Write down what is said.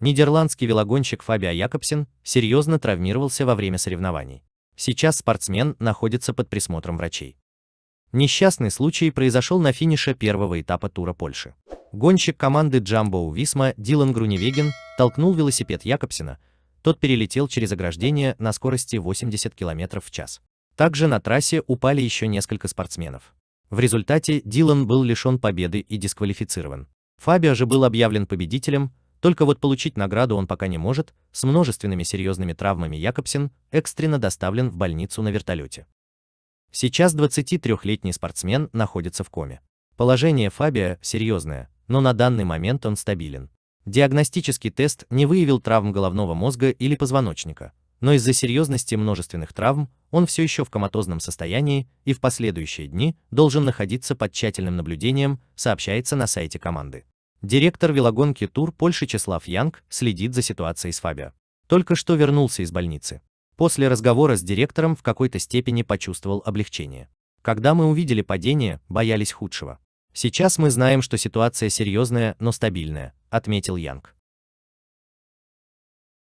Нидерландский велогонщик Фабиа Якобсен серьезно травмировался во время соревнований. Сейчас спортсмен находится под присмотром врачей. Несчастный случай произошел на финише первого этапа Тура Польши. Гонщик команды Джамбо Висма Дилан Груневеген толкнул велосипед Якобсена, тот перелетел через ограждение на скорости 80 км в час. Также на трассе упали еще несколько спортсменов. В результате Дилан был лишен победы и дисквалифицирован. Фабио же был объявлен победителем, только вот получить награду он пока не может, с множественными серьезными травмами Якобсен экстренно доставлен в больницу на вертолете. Сейчас 23-летний спортсмен находится в коме. Положение Фабия серьезное, но на данный момент он стабилен. Диагностический тест не выявил травм головного мозга или позвоночника, но из-за серьезности множественных травм он все еще в коматозном состоянии и в последующие дни должен находиться под тщательным наблюдением, сообщается на сайте команды. Директор велогонки Тур Польши Числав Янг следит за ситуацией с Фабио. Только что вернулся из больницы. После разговора с директором в какой-то степени почувствовал облегчение. Когда мы увидели падение, боялись худшего. Сейчас мы знаем, что ситуация серьезная, но стабильная, отметил Янг.